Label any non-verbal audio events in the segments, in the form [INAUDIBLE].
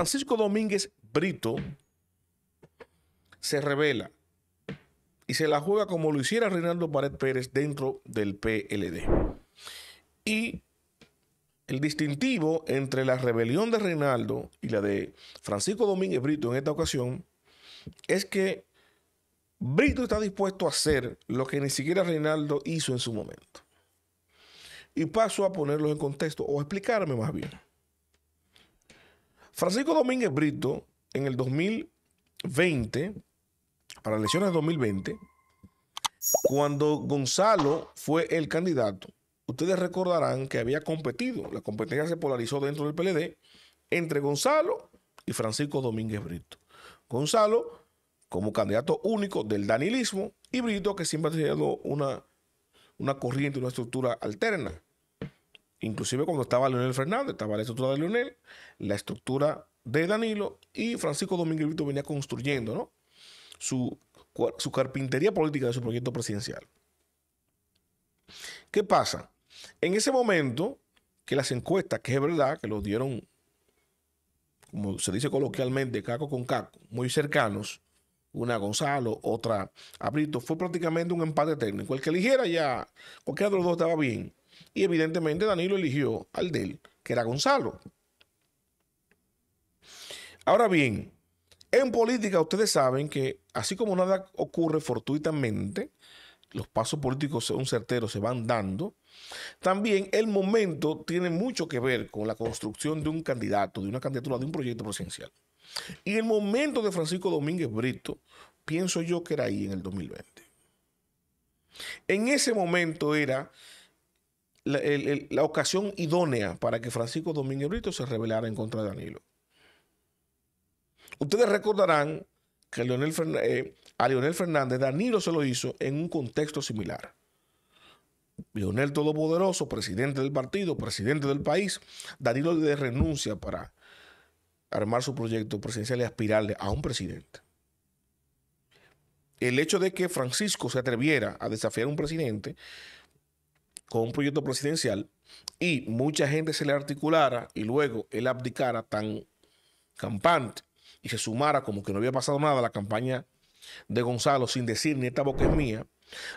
Francisco Domínguez Brito se revela y se la juega como lo hiciera Reinaldo Pared Pérez dentro del PLD. Y el distintivo entre la rebelión de Reinaldo y la de Francisco Domínguez Brito en esta ocasión es que Brito está dispuesto a hacer lo que ni siquiera Reinaldo hizo en su momento. Y paso a ponerlos en contexto o a explicarme más bien. Francisco Domínguez Brito, en el 2020, para elecciones 2020, cuando Gonzalo fue el candidato, ustedes recordarán que había competido, la competencia se polarizó dentro del PLD entre Gonzalo y Francisco Domínguez Brito. Gonzalo como candidato único del danilismo y Brito que siempre ha tenido una, una corriente, una estructura alterna inclusive cuando estaba Leonel Fernández, estaba la estructura de Leonel, la estructura de Danilo y Francisco Domínguez Brito venía construyendo su, carpintería política de su proyecto presidencial. ¿Qué pasa? En ese momento que las encuestas, que es verdad, que lo dieron, como se dice coloquialmente, caco con caco, muy cercanos, una a Gonzalo, otra a Brito, fue prácticamente un empate técnico. El que eligiera ya, cualquiera de los dos estaba bien. Y evidentemente Danilo eligió al de él, que era Gonzalo. Ahora bien, en política ustedes saben que así como nada ocurre fortuitamente, los pasos políticos son certeros, se van dando, también el momento tiene mucho que ver con la construcción de un candidato, de una candidatura, de un proyecto presidencial. Y el momento de Francisco Domínguez Brito, pienso yo que era ahí en el 2020. En ese momento era la, ocasión idónea para que Francisco Domínguez Brito se rebelara en contra de Danilo. Ustedes recordarán que eh, a Leonel Fernández Danilo se lo hizo en un contexto similar. Leonel Todopoderoso, presidente del partido, presidente del país, Danilo le renuncia para armar su proyecto presidencial y aspirarle a un presidente. El hecho de que Francisco se atreviera a desafiar a un presidente con un proyecto presidencial y mucha gente se le articulara y luego él abdicara tan campante y se sumara como que no había pasado nada a la campaña de Gonzalo sin decir ni esta boca es mía,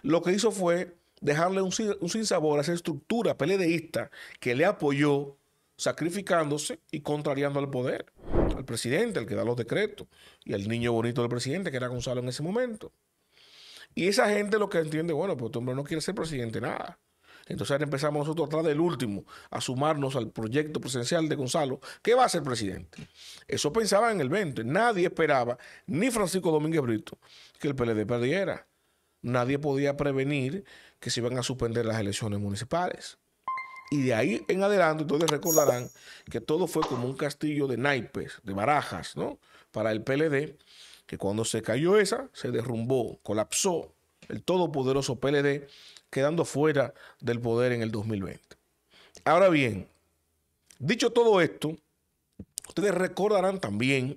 lo que hizo fue dejarle un, sinsabor a esa estructura peledeísta que le apoyó sacrificándose y contrariando al poder, al presidente, al que da los decretos, y al niño bonito del presidente, que era Gonzalo en ese momento. Y esa gente lo que entiende, bueno, pues este hombre no quiere ser presidente nada. Entonces ahora empezamos nosotros atrás del último a sumarnos al proyecto presidencial de Gonzalo, que va a ser presidente. Eso pensaba en el 20. Nadie esperaba, ni Francisco Domínguez Brito, que el PLD perdiera. Nadie podía prevenir que se iban a suspender las elecciones municipales. Y de ahí en adelante, ustedes recordarán que todo fue como un castillo de naipes, de barajas, ¿no? Para el PLD, que cuando se cayó esa, se derrumbó, colapsó el todopoderoso PLD, quedando fuera del poder en el 2020. Ahora bien, dicho todo esto, ustedes recordarán también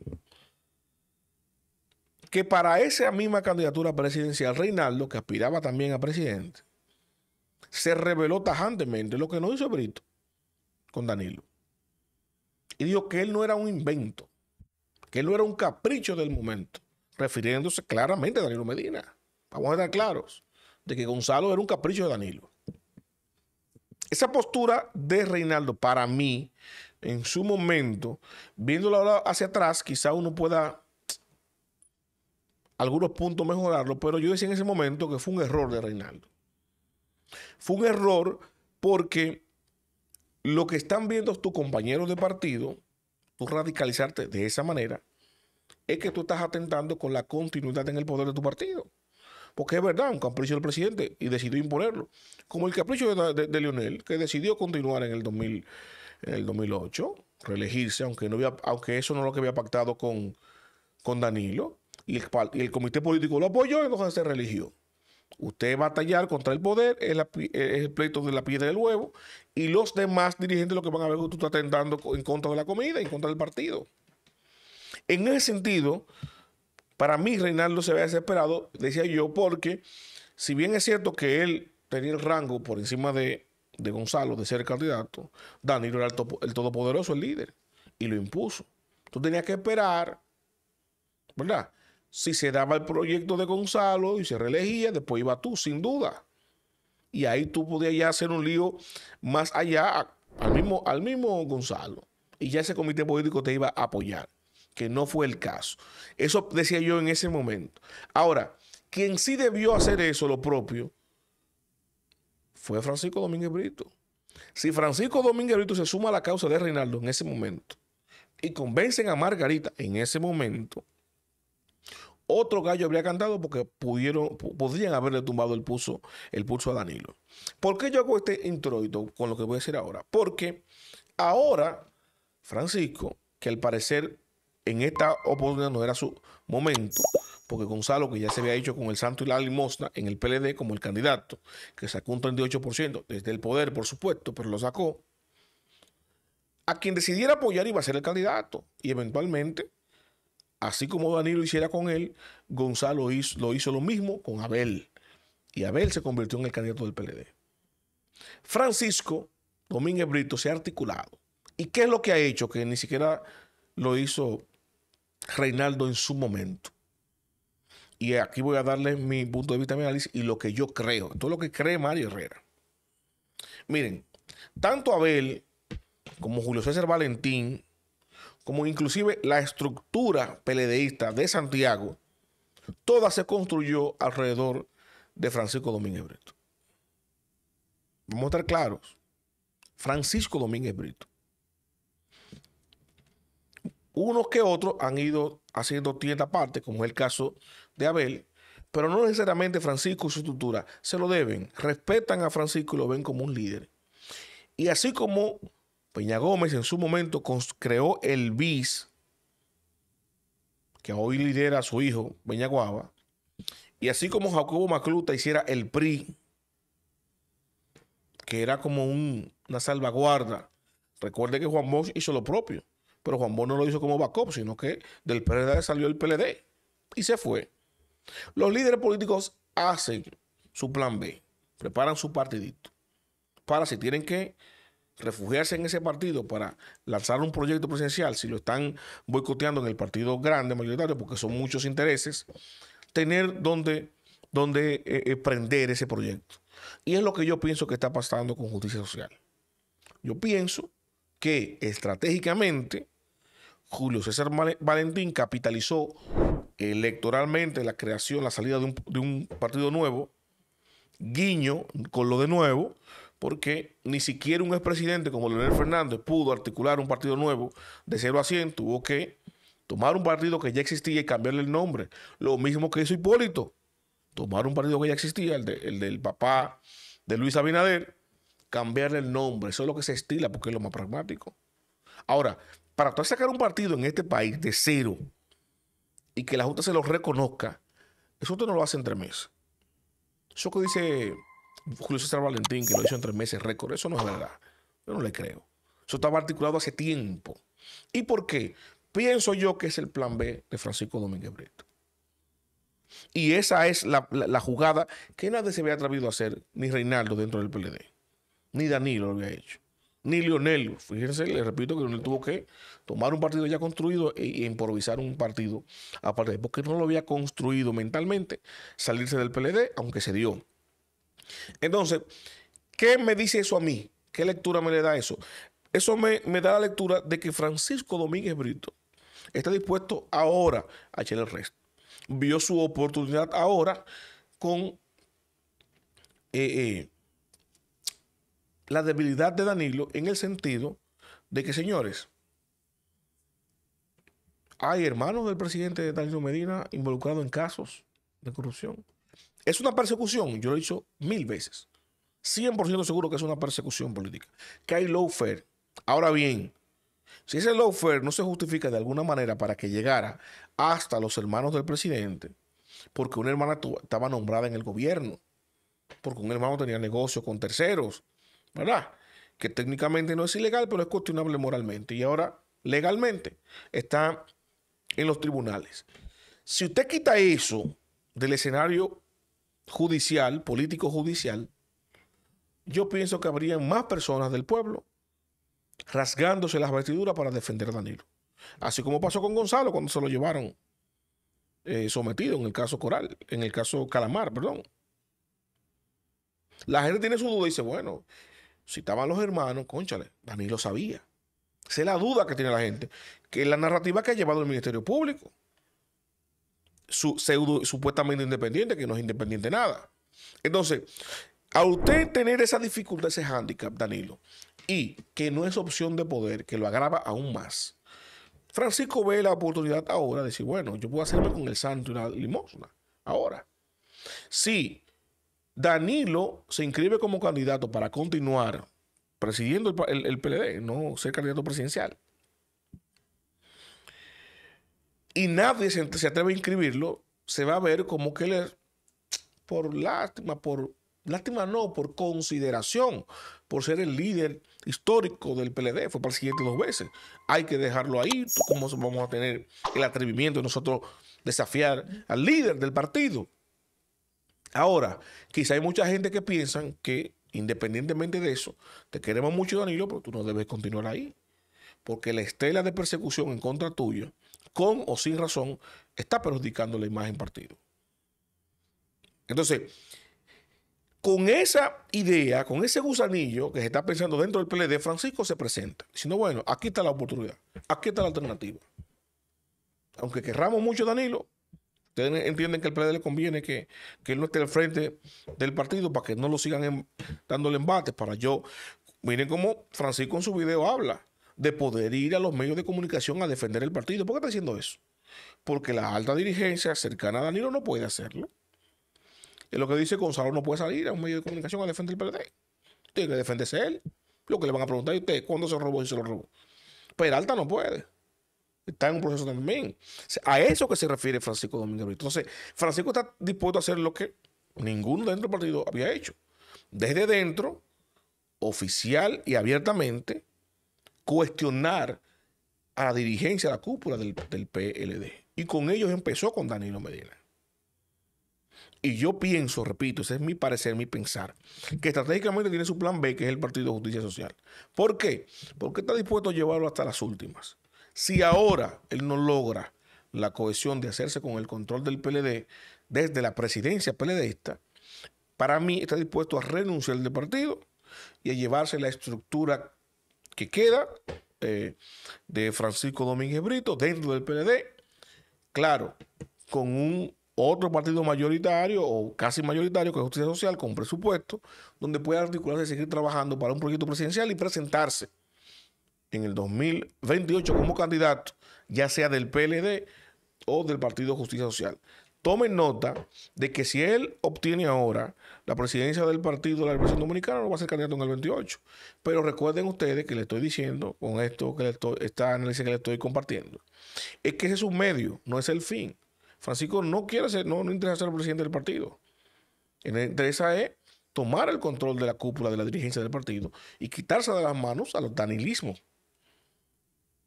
que para esa misma candidatura presidencial, Reinaldo, que aspiraba también a presidente, se reveló tajantemente lo que no hizo Brito con Danilo. Y dijo que él no era un invento, que él no era un capricho del momento, refiriéndose claramente a Danilo Medina. Vamos a estar claros de que Gonzalo era un capricho de Danilo. Esa postura de Reinaldo, para mí, en su momento, viéndolo ahora hacia atrás, quizá uno pueda [TSK] algunos puntos mejorarlo, pero yo decía en ese momento que fue un error de Reinaldo. Fue un error porque lo que están viendo tus compañeros de partido, tú radicalizarte de esa manera, es que tú estás atentando con la continuidad en el poder de tu partido. Porque es verdad, un capricho del presidente y decidió imponerlo. Como el capricho de, Lionel, que decidió continuar en el, 2008, reelegirse, aunque, no había, aunque eso no es lo que había pactado con, con Danilo. Y el, comité político lo apoyó entonces se reeligió. Usted va a batallar contra el poder, es, el pleito de la piedra del huevo, y los demás dirigentes lo que van a ver es que tú estás atentando en contra de la comida, en contra del partido. En ese sentido, para mí, Reinaldo se ve desesperado, decía yo, porque si bien es cierto que él tenía el rango por encima de, Gonzalo de ser candidato, Danilo era el, todopoderoso, el líder, y lo impuso. Tú tenías que esperar, ¿verdad? Si se daba el proyecto de Gonzalo y se reelegía, después iba tú, sin duda. Y ahí tú podías ya hacer un lío más allá al mismo, al mismo Gonzalo. Y ya ese comité político te iba a apoyar que no fue el caso. Eso decía yo en ese momento. Ahora, quien sí debió hacer eso, lo propio, fue Francisco Domínguez Brito. Si Francisco Domínguez Brito se suma a la causa de Reinaldo en ese momento y convencen a Margarita en ese momento, otro gallo habría cantado porque pudieron, podrían haberle tumbado el pulso, el pulso a Danilo. ¿Por qué yo hago este introito con lo que voy a decir ahora? Porque ahora Francisco, que al parecer en esta oportunidad no era su momento, porque Gonzalo, que ya se había hecho con el Santo y la Limosna en el PLD como el candidato, que sacó un 38% desde el poder, por supuesto, pero lo sacó, a quien decidiera apoyar iba a ser el candidato. Y eventualmente, así como Danilo hiciera con él, Gonzalo lo hizo lo mismo con Abel. Y Abel se convirtió en el candidato del PLD. Francisco Domínguez Brito se ha articulado. ¿Y qué es lo que ha hecho? Que ni siquiera lo hizo Reinaldo en su momento. Y aquí voy a darle mi punto de vista, análisis y lo que yo creo. Todo lo que cree Mario Herrera. Miren, tanto Abel como Julio César Valentín, como inclusive la estructura peledeísta de Santiago, toda se construyó alrededor de Francisco Domínguez Brito. Vamos a estar claros. Francisco Domínguez Brito. Unos que otros han ido haciendo tienda aparte, como es el caso de Abel, pero no necesariamente Francisco y su estructura se lo deben. Respetan a Francisco y lo ven como un líder. Y así como Peña Gómez en su momento creó el BIS, que hoy lidera su hijo, Peña Guava, y así como Jacobo Macluta hiciera el PRI, que era como una salvaguarda. Recuerde que Juan Bosch hizo lo propio. Pero Juan Bono no lo hizo como backup, sino que del PLD salió el PLD y se fue. Los líderes políticos hacen su plan B, preparan su partidito. Para si tienen que refugiarse en ese partido para lanzar un proyecto presidencial, si lo están boicoteando en el partido grande, mayoritario, porque son muchos intereses, tener donde, donde eh, eh, prender ese proyecto. Y es lo que yo pienso que está pasando con justicia social. Yo pienso que estratégicamente Julio César Valentín capitalizó electoralmente la creación, la salida de un, partido nuevo, guiño con lo de nuevo, porque ni siquiera un expresidente como Leonel Fernández pudo articular un partido nuevo de 0 a 100, tuvo que tomar un partido que ya existía y cambiarle el nombre, lo mismo que hizo Hipólito, tomar un partido que ya existía, el, el del papá de Luis Abinader, cambiarle el nombre, eso es lo que se estila porque es lo más pragmático. Ahora, para sacar un partido en este país de cero y que la Junta se lo reconozca, eso usted no lo hace en tres meses. Eso que dice Julio César Valentín, que lo hizo en tres meses récord, eso no es verdad. Yo no le creo. Eso estaba articulado hace tiempo. ¿Y por qué? Pienso yo que es el plan B de Francisco Domínguez Brito. Y esa es la jugada que nadie se había atrevido a hacer, ni Reinaldo dentro del PLD, ni Danilo lo había hecho ni Lionel. Fíjense, le repito que Lionel tuvo que tomar un partido ya construido e, improvisar un partido aparte, porque no lo había construido mentalmente, salirse del PLD, aunque se dio. Entonces, ¿qué me dice eso a mí? ¿Qué lectura me le da eso? Eso me, da la lectura de que Francisco Domínguez Brito está dispuesto ahora a echar el resto. Vio su oportunidad ahora con eh, eh, la debilidad de Danilo en el sentido de que, señores, hay hermanos del presidente Danilo Medina involucrados en casos de corrupción. Es una persecución, yo lo he dicho mil veces. 100% seguro que es una persecución política. Que hay lawfare. Ahora bien, si ese lawfare no se justifica de alguna manera para que llegara hasta los hermanos del presidente, porque una hermana estaba nombrada en el gobierno, porque un hermano tenía negocios con terceros, ¿verdad? Que técnicamente no es ilegal, pero es cuestionable moralmente. Y ahora, legalmente, está en los tribunales. Si usted quita eso del escenario judicial, político judicial, yo pienso que habrían más personas del pueblo rasgándose las vestiduras para defender a Danilo. Así como pasó con Gonzalo cuando se lo llevaron eh, sometido en el caso Coral, en el caso Calamar, perdón. La gente tiene su duda y dice, bueno, si estaban los hermanos, cónchale, Danilo sabía. Esa es la duda que tiene la gente, que la narrativa que ha llevado el Ministerio Público. Su, supuestamente independiente, que no es independiente nada. Entonces, a usted tener esa dificultad, ese hándicap, Danilo, y que no es opción de poder, que lo agrava aún más. Francisco ve la oportunidad ahora de decir, bueno, yo puedo hacerme con el santo y la limosna. Ahora, sí. Danilo se inscribe como candidato para continuar presidiendo el, PLD, no ser candidato presidencial. Y nadie se, atreve a inscribirlo, se va a ver como que él es, por lástima, por lástima no, por consideración, por ser el líder histórico del PLD, fue presidente dos veces. Hay que dejarlo ahí, ¿cómo vamos a tener el atrevimiento de nosotros desafiar al líder del partido? Ahora, quizá hay mucha gente que piensa que independientemente de eso, te queremos mucho Danilo, pero tú no debes continuar ahí. Porque la estela de persecución en contra tuya, con o sin razón, está perjudicando la imagen partido. Entonces, con esa idea, con ese gusanillo que se está pensando dentro del PLD, Francisco se presenta, diciendo, bueno, aquí está la oportunidad, aquí está la alternativa. Aunque querramos mucho Danilo, Ustedes entienden que al PLD le conviene que, él no esté al frente del partido para que no lo sigan dándole embate Para yo, miren cómo Francisco en su video habla de poder ir a los medios de comunicación a defender el partido. ¿Por qué está diciendo eso? Porque la alta dirigencia cercana a Danilo no puede hacerlo. Es lo que dice Gonzalo, no puede salir a un medio de comunicación a defender el PLD. Tiene que defenderse él. Lo que le van a preguntar a usted, ¿cuándo se robó y se lo robó? Pero alta no puede está en un proceso también. A eso que se refiere Francisco Domínguez Entonces, Francisco está dispuesto a hacer lo que ninguno dentro del partido había hecho. Desde dentro, oficial y abiertamente, cuestionar a la dirigencia, a la cúpula del, del PLD. Y con ellos empezó con Danilo Medina. Y yo pienso, repito, ese es mi parecer, mi pensar, que estratégicamente tiene su plan B, que es el Partido de Justicia Social. ¿Por qué? Porque está dispuesto a llevarlo hasta las últimas. Si ahora él no logra la cohesión de hacerse con el control del PLD desde la presidencia PLDista, para mí está dispuesto a renunciar de partido y a llevarse la estructura que queda eh, de Francisco Domínguez Brito dentro del PLD, claro, con un otro partido mayoritario o casi mayoritario que es Justicia Social, con presupuesto, donde pueda articularse y seguir trabajando para un proyecto presidencial y presentarse en el 2028 como candidato, ya sea del PLD o del Partido Justicia Social. Tomen nota de que si él obtiene ahora la presidencia del Partido de la Revolución Dominicana, no va a ser candidato en el 28. Pero recuerden ustedes que le estoy diciendo con esto que le estoy, esta análisis que le estoy compartiendo, es que ese es un medio, no es el fin. Francisco no quiere ser, no, no interesa ser presidente del partido. interesa es tomar el control de la cúpula de la dirigencia del partido y quitarse de las manos a los danilismos.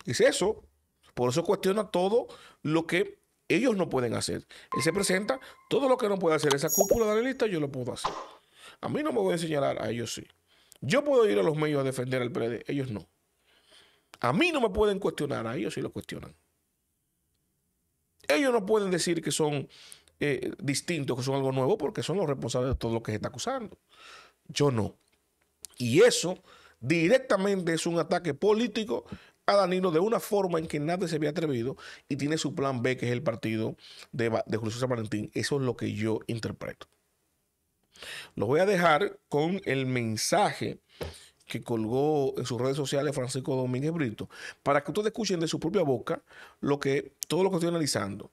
Es eso. Por eso cuestiona todo lo que ellos no pueden hacer. Él se presenta, todo lo que no puede hacer esa cúpula de lista yo lo puedo hacer. A mí no me voy a señalar, a ellos sí. Yo puedo ir a los medios a defender al PLD, ellos no. A mí no me pueden cuestionar, a ellos sí lo cuestionan. Ellos no pueden decir que son eh, distintos, que son algo nuevo, porque son los responsables de todo lo que se está acusando. Yo no. Y eso directamente es un ataque político cada Danilo de una forma en que nadie se había atrevido y tiene su plan B, que es el partido de, Julio San Valentín. Eso es lo que yo interpreto. Los voy a dejar con el mensaje que colgó en sus redes sociales Francisco Domínguez Brito, para que ustedes escuchen de su propia boca lo que, todo lo que estoy analizando.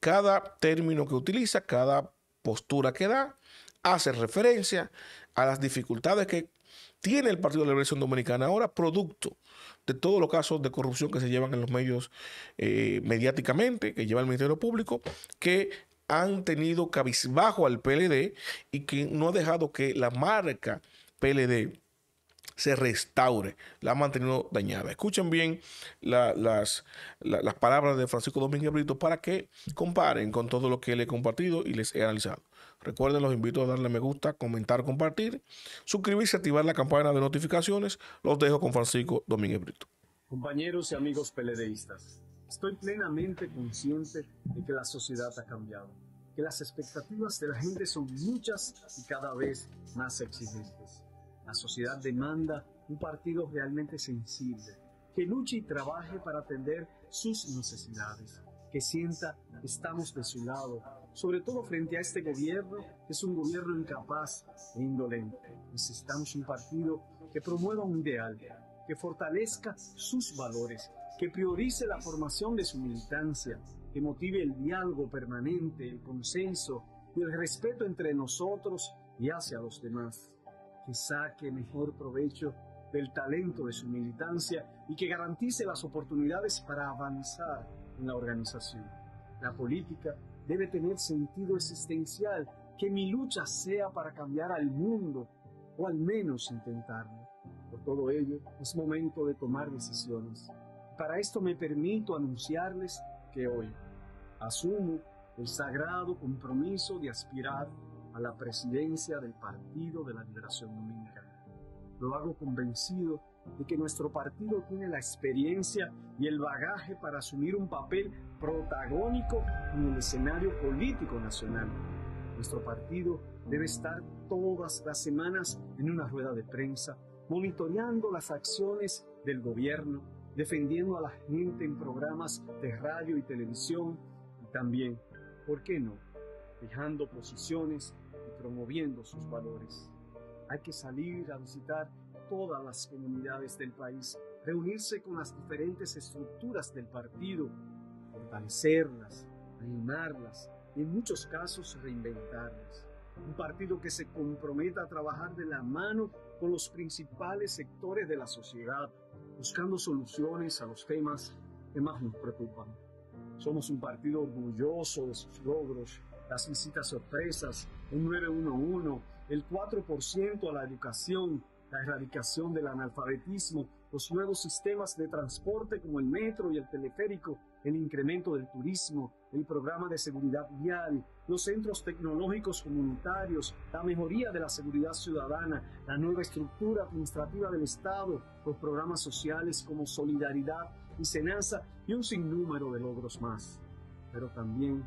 Cada término que utiliza, cada postura que da, hace referencia a las dificultades que tiene el Partido de la Liberación Dominicana ahora producto de todos los casos de corrupción que se llevan en los medios eh, mediáticamente, que lleva el Ministerio Público, que han tenido cabizbajo al PLD y que no ha dejado que la marca PLD se restaure, la ha mantenido dañada. Escuchen bien las, las palabras de Francisco Domínguez Brito para que comparen con todo lo que le he compartido y les he analizado. Recuerden, los invito a darle me gusta, comentar, compartir, suscribirse, activar la campana de notificaciones. Los dejo con Francisco Domínguez Brito. Compañeros y amigos peledeístas, estoy plenamente consciente de que la sociedad ha cambiado, que las expectativas de la gente son muchas y cada vez más exigentes. La sociedad demanda un partido realmente sensible, que luche y trabaje para atender sus necesidades, que sienta que estamos de su lado, sobre todo frente a este gobierno, que es un gobierno incapaz e indolente. Necesitamos un partido que promueva un ideal, que fortalezca sus valores, que priorice la formación de su militancia, que motive el diálogo permanente, el consenso y el respeto entre nosotros y hacia los demás, que saque mejor provecho del talento de su militancia y que garantice las oportunidades para avanzar en la organización, la política debe tener sentido existencial, que mi lucha sea para cambiar al mundo, o al menos intentarlo. Por todo ello, es momento de tomar decisiones. Para esto me permito anunciarles que hoy asumo el sagrado compromiso de aspirar a la presidencia del Partido de la Liberación Dominicana. Lo hago convencido de que nuestro partido tiene la experiencia y el bagaje para asumir un papel protagónico en el escenario político nacional. Nuestro partido debe estar todas las semanas en una rueda de prensa, monitoreando las acciones del gobierno, defendiendo a la gente en programas de radio y televisión y también, ¿por qué no?, dejando posiciones y promoviendo sus valores. Hay que salir a visitar todas las comunidades del país, reunirse con las diferentes estructuras del partido, fortalecerlas, animarlas y en muchos casos reinventarlas. Un partido que se comprometa a trabajar de la mano con los principales sectores de la sociedad, buscando soluciones a los temas que más nos preocupan. Somos un partido orgulloso de sus logros, las visitas sorpresas, un 911, el 4% a la educación, la erradicación del analfabetismo, los nuevos sistemas de transporte como el metro y el teleférico, el incremento del turismo, el programa de seguridad vial, los centros tecnológicos comunitarios, la mejoría de la seguridad ciudadana, la nueva estructura administrativa del Estado, los programas sociales como Solidaridad y Senanza y un sinnúmero de logros más. Pero también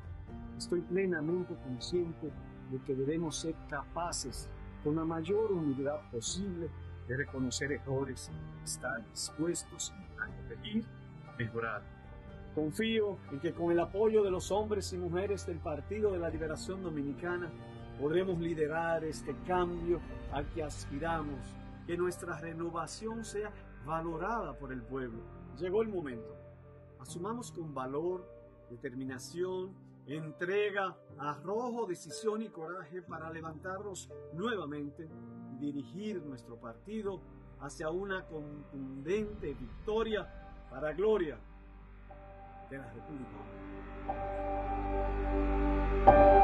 estoy plenamente consciente de que debemos ser capaces con la mayor humildad posible de reconocer errores, estar dispuestos a corregir, mejorar. Confío en que con el apoyo de los hombres y mujeres del Partido de la Liberación Dominicana podremos liderar este cambio al que aspiramos, que nuestra renovación sea valorada por el pueblo. Llegó el momento. Asumamos con valor, determinación entrega, arrojo, decisión y coraje para levantarnos nuevamente, dirigir nuestro partido hacia una contundente victoria para gloria de la República.